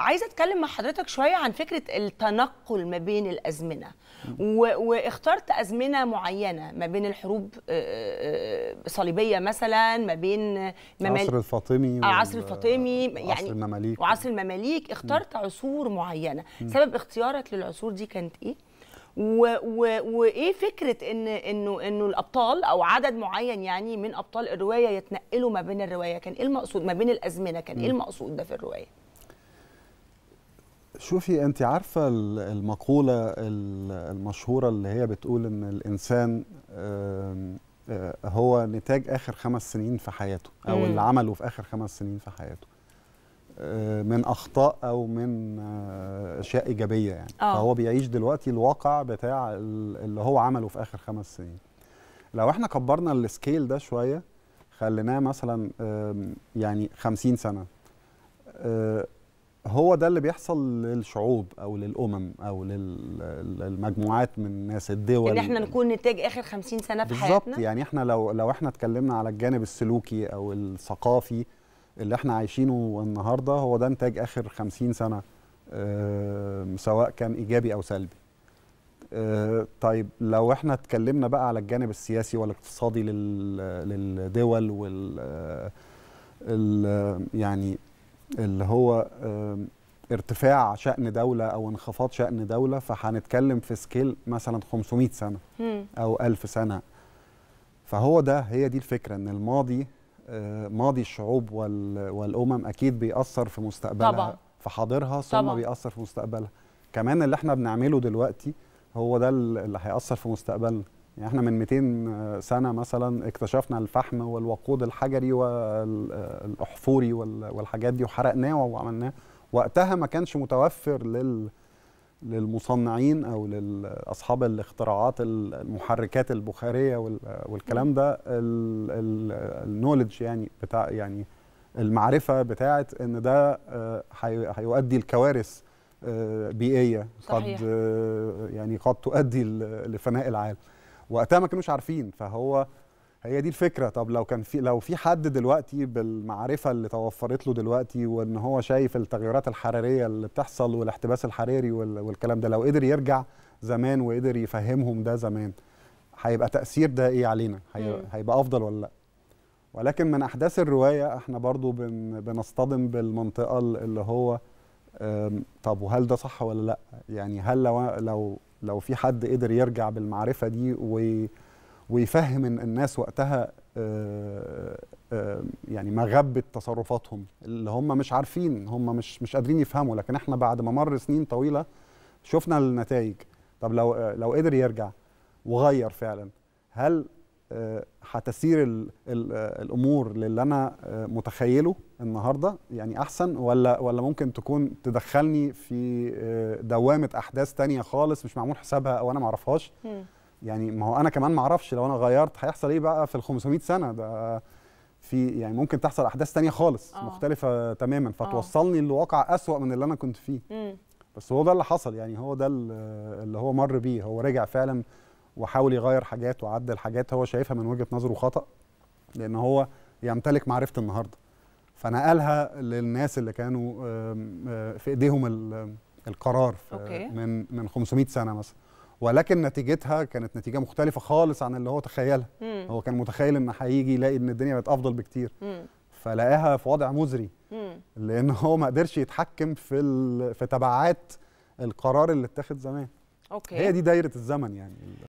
عايزه اتكلم مع حضرتك شويه عن فكره التنقل ما بين الازمنه واخترت ازمنه معينه ما بين الحروب آه، آه، آه، صليبيه مثلا ما بين ممال... عصر الفاطمي عصر الفاطمي يعني عصر المماليك وعصر المماليك اخترت عصور معينه سبب اختيارك للعصور دي كانت ايه وايه فكره ان انه انه الابطال او عدد معين يعني من ابطال الروايه يتنقلوا ما بين الروايه كان ايه المقصود ما بين الازمنه كان ايه المقصود ده في الروايه شوفي انت عارفه المقوله المشهوره اللي هي بتقول ان الانسان آه، هو نتاج اخر خمس سنين في حياته او اللي عمله في اخر خمس سنين في حياته آه، من اخطاء او من آه، اشياء ايجابيه يعني أوه. فهو بيعيش دلوقتي الواقع بتاع اللي هو عمله في اخر خمس سنين لو احنا كبرنا السكيل ده شويه خليناه مثلا يعني 50 سنه هو ده اللي بيحصل للشعوب او للامم او للمجموعات من الناس الدول ان احنا نكون نتاج اخر 50 سنه في حياتنا بالظبط يعني احنا لو لو احنا اتكلمنا على الجانب السلوكي او الثقافي اللي احنا عايشينه النهارده هو ده نتاج اخر 50 سنه آه، سواء كان ايجابي او سلبي آه، طيب لو احنا اتكلمنا بقى على الجانب السياسي والاقتصادي للدول وال يعني اللي هو ارتفاع شأن دولة أو انخفاض شأن دولة فهنتكلم في سكيل مثلا 500 سنة أو 1000 سنة فهو ده هي دي الفكرة إن الماضي آه، ماضي الشعوب والأمم أكيد بيأثر في مستقبلها طبعا. في حاضرها ثم طبعا. بيأثر في مستقبلها كمان اللي احنا بنعمله دلوقتي هو ده اللي هيأثر في مستقبلنا يعني احنا من 200 سنه مثلا اكتشفنا الفحم والوقود الحجري والاحفوري والحاجات دي وحرقناه وعملناه وقتها ما كانش متوفر لل للمصنعين او لاصحاب الاختراعات المحركات البخاريه والكلام ده النولج يعني بتاع يعني المعرفه بتاعه ان ده آه، هيؤدي لكوارث آه، بيئيه صحيح. قد آه، يعني قد تؤدي لفناء العالم وقتها ما كانوش عارفين فهو هي دي الفكره طب لو كان في لو في حد دلوقتي بالمعرفه اللي توفرت له دلوقتي وان هو شايف التغيرات الحراريه اللي بتحصل والاحتباس الحراري والكلام ده لو قدر يرجع زمان وقدر يفهمهم ده زمان هيبقى تاثير ده ايه علينا هيبقى افضل ولا لا ولكن من احداث الروايه احنا برضو بن بنصطدم بالمنطقه اللي هو طب وهل ده صح ولا لا يعني هل لو لو لو في حد قدر يرجع بالمعرفه دي ويفهم الناس وقتها آه، آه، يعني مغبة تصرفاتهم اللي هم مش عارفين هم مش مش قادرين يفهموا لكن احنا بعد ما مر سنين طويلة شفنا النتائج طب لو آه، لو قدر يرجع وغير فعلا هل هتسير الامور للي انا متخيله النهارده يعني احسن ولا ولا ممكن تكون تدخلني في آه، دوامه احداث تانية خالص مش معمول حسابها او انا ما اعرفهاش يعني ما هو انا كمان ما اعرفش لو انا غيرت هيحصل ايه بقى في ال 500 سنه ده في يعني ممكن تحصل احداث تانية خالص أوه. مختلفه تماما آه. فتوصلني لواقع اسوا من اللي انا كنت فيه مم. بس هو ده اللي حصل يعني هو ده اللي هو مر بيه هو رجع فعلا وحاول يغير حاجات وعدل حاجات هو شايفها من وجهه نظره خطا لان هو يمتلك معرفه النهارده فنقلها للناس اللي كانوا آه، في ايديهم القرار في من من 500 سنه مثلا ولكن نتيجتها كانت نتيجه مختلفه خالص عن اللي هو تخيلها هو كان متخيل ان هيجي يلاقي ان الدنيا بقت افضل بكتير فلقاها فلاقاها في وضع مزري لان هو ما قدرش يتحكم في في تبعات القرار اللي اتخذ زمان أوكي. هي دي دايره الزمن يعني